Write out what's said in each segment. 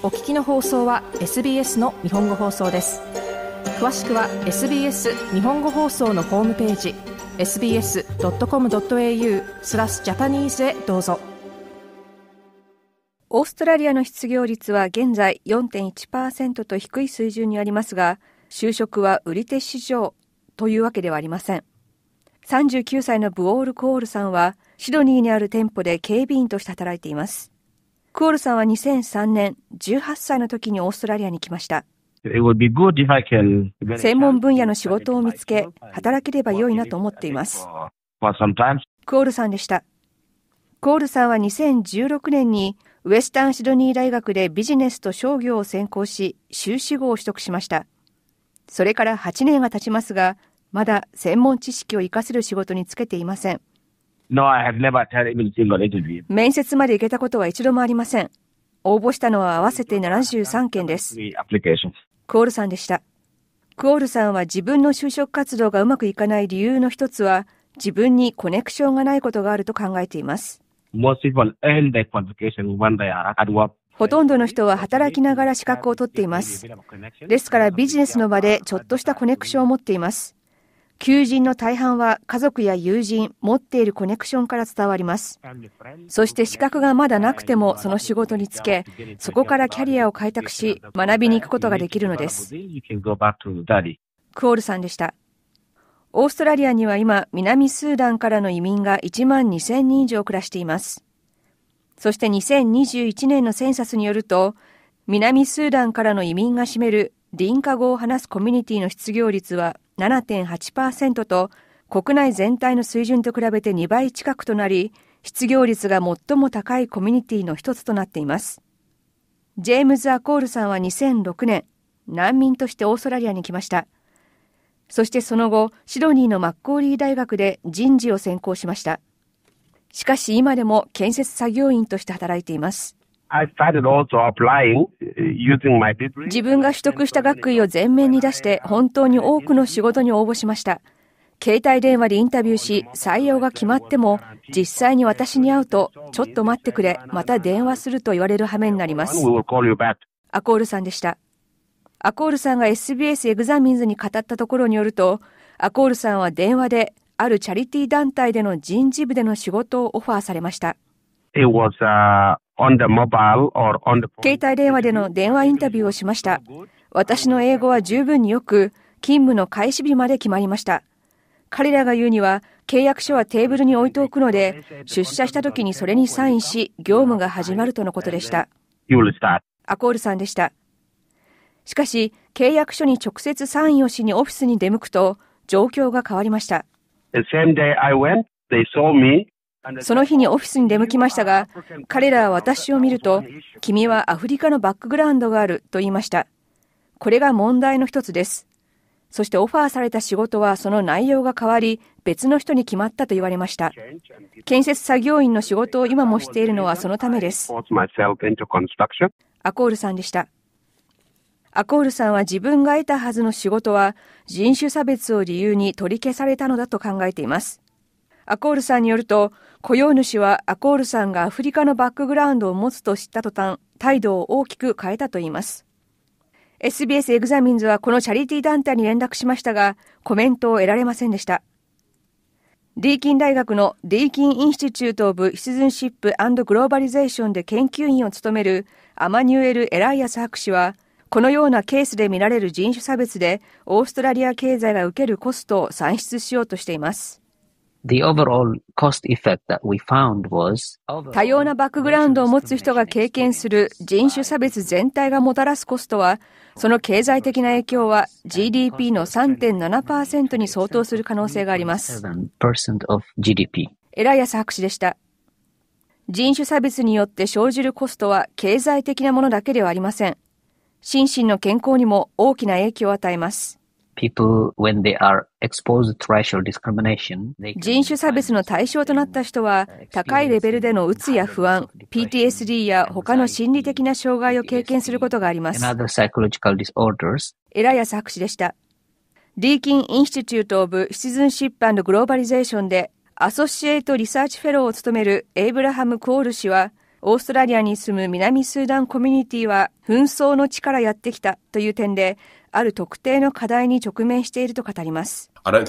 お聞きの放送は SBS の日本語放送です詳しくは SBS 日本語放送のホームページ sbs.com.au スラスジャパニーズへどうぞオーストラリアの失業率は現在4.1%と低い水準にありますが就職は売り手市場というわけではありません39歳のブオール・コールさんはシドニーにある店舗で警備員として働いていますクオルさんは2003年、18歳の時にオーストラリアに来ました。専門分野の仕事を見つけ、働ければ良いなと思っています。クオールさんでした。クオルさんは2016年にウェスタンシドニー大学でビジネスと商業を専攻し、修士号を取得しました。それから8年が経ちますが、まだ専門知識を活かせる仕事につけていません。No, I have never d even single interview. 面接まで行けたことは一度もありません。応募したのは合わせて73件です。クオールさんでした。クオールさんは自分の就職活動がうまくいかない理由の一つは、自分にコネクションがないことがあると考えています。ほとんどの人は働きながら資格を取っています。ですからビジネスの場でちょっとしたコネクションを持っています。求人の大半は家族や友人、持っているコネクションから伝わります。そして資格がまだなくてもその仕事に就け、そこからキャリアを開拓し、学びに行くことができるのです。クオールさんでした。オーストラリアには今、南スーダンからの移民が1万2000人以上暮らしています。そして2021年のセンサスによると、南スーダンからの移民が占める林下語を話すコミュニティの失業率は7.8%と国内全体の水準と比べて2倍近くとなり失業率が最も高いコミュニティの一つとなっていますジェームズ・アコールさんは2006年難民としてオーストラリアに来ましたそしてその後シドニーのマッコーリー大学で人事を専攻しましたしかし今でも建設作業員として働いています自分が取得した学位を前面に出して本当に多くの仕事に応募しました。携帯電話でインタビューし採用が決まっても実際に私に会うとちょっと待ってくれまた電話すると言われる羽目になりますアコールさんでしたアコールさんが SBS エグザミンズに語ったところによるとアコールさんは電話であるチャリティー団体での人事部での仕事をオファーされました携帯電話での電話インタビューをしました。私の英語は十分によく、勤務の開始日まで決まりました。彼らが言うには、契約書はテーブルに置いておくので、出社した時にそれにサインし、業務が始まるとのことでした。アコールさんでした。しかし、契約書に直接サインをしにオフィスに出向くと、状況が変わりました。その日にオフィスに出向きましたが、彼らは私を見ると、君はアフリカのバックグラウンドがあると言いました。これが問題の一つです。そしてオファーされた仕事はその内容が変わり、別の人に決まったと言われました。建設作業員の仕事を今もしているのはそのためです。アコールさんでした。アコールさんは自分が得たはずの仕事は人種差別を理由に取り消されたのだと考えています。アコールさんによると、雇用主はアコールさんがアフリカのバックグラウンドを持つと知った途端、態度を大きく変えたといいます。SBS エグザミンズはこのチャリティー団体に連絡しましたが、コメントを得られませんでした。ディーキン大学のディーキンインシチュート・オブ・シチズンシップグローバリゼーションで研究員を務めるアマニュエル・エライアス博士は、このようなケースで見られる人種差別で、オーストラリア経済が受けるコストを算出しようとしています。多様なバックグラウンドを持つ人が経験する人種差別全体がもたらすコストは、その経済的な影響は GDP の3.7%に相当する可能性があります。エライアス博士でした。人種差別によって生じるコストは経済的なものだけではありません。心身の健康にも大きな影響を与えます。人種差別の対象となった人は、高いレベルでの鬱や不安、PTSD や他の心理的な障害を経験することがあります。エラヤス博士でした。ディーキン・インシチィテュート・オブ・シチズンシップグローバリゼーションで、アソシエイト・リサーチ・フェローを務めるエイブラハム・コール氏は、オーストラリアに住む南スーダンコミュニティは紛争の地からやってきたという点で、ある特定の課題に直面していると語ります。これら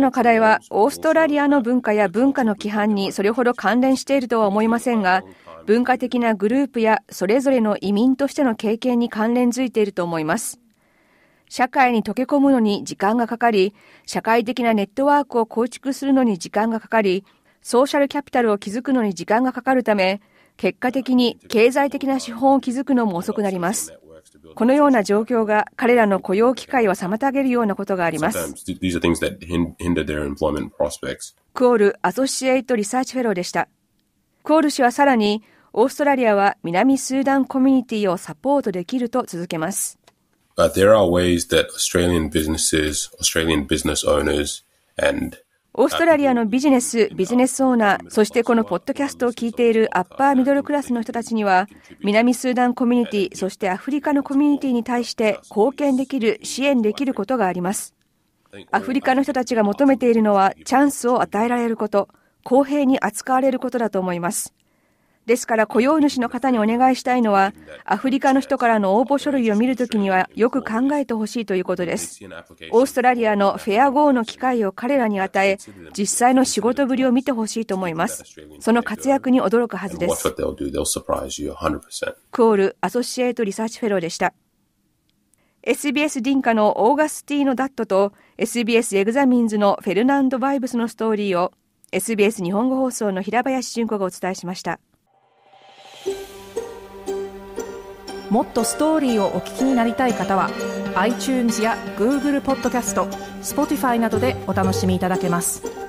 の課題はオーストラリアの文化や文化の規範にそれほど関連しているとは思いませんが、文化的なグループやそれぞれの移民としての経験に関連づいていると思います。社会に溶け込むのに時間がかかり、社会的なネットワークを構築するのに時間がかかり、ソーシャルキャピタルを築くのに時間がかかるため、結果的に経済的な資本を築くのも遅くなります。このような状況が彼らの雇用機会を妨げるようなことがあります。クオール・アソシエイト・リサーチ・フェローでした。クオール氏はさらに、オーストラリアは南スーダンコミュニティをサポートできると続けます。But there are ways that Australian businesses, Australian business owners, and オーストラリアのビジネス、ビジネスオーナー、そしてこのポッドキャストを聞いているアッパーミドルクラスの人たちには、南スーダンコミュニティ、そしてアフリカのコミュニティに対して貢献できる、支援できることがあります。アフリカの人たちが求めているのは、チャンスを与えられること、公平に扱われることだと思います。ですから雇用主の方にお願いしたいのは、アフリカの人からの応募書類を見るときにはよく考えてほしいということです。オーストラリアのフェア号の機会を彼らに与え、実際の仕事ぶりを見てほしいと思います。その活躍に驚くはずです。クール・アソシエイト・リサーチフェローでした。SBS ディンカのオーガスティーノ・ダットと SBS エグザミンズのフェルナンド・バイブスのストーリーを SBS 日本語放送の平林純子がお伝えしました。もっとストーリーをお聞きになりたい方は iTunes や Google ポッドキャスト Spotify などでお楽しみいただけます。